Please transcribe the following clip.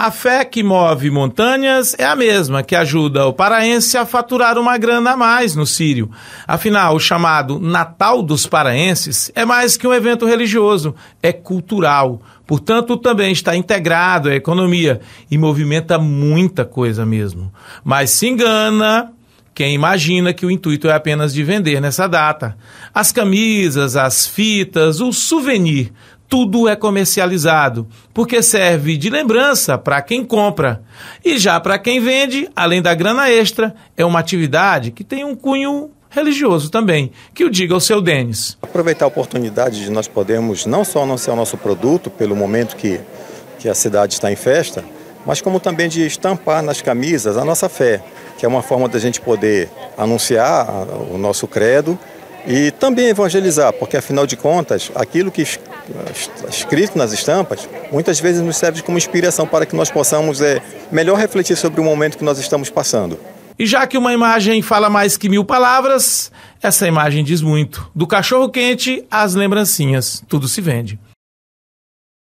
A fé que move montanhas é a mesma que ajuda o paraense a faturar uma grana a mais no Sírio. Afinal, o chamado Natal dos Paraenses é mais que um evento religioso, é cultural. Portanto, também está integrado à economia e movimenta muita coisa mesmo. Mas se engana quem imagina que o intuito é apenas de vender nessa data. As camisas, as fitas, o souvenir tudo é comercializado, porque serve de lembrança para quem compra. E já para quem vende, além da grana extra, é uma atividade que tem um cunho religioso também, que o diga ao seu Denis. Aproveitar a oportunidade de nós podermos não só anunciar o nosso produto pelo momento que, que a cidade está em festa, mas como também de estampar nas camisas a nossa fé, que é uma forma da gente poder anunciar o nosso credo e também evangelizar, porque afinal de contas, aquilo que está escrito nas estampas muitas vezes nos serve como inspiração para que nós possamos é, melhor refletir sobre o momento que nós estamos passando. E já que uma imagem fala mais que mil palavras, essa imagem diz muito. Do cachorro quente às lembrancinhas, tudo se vende.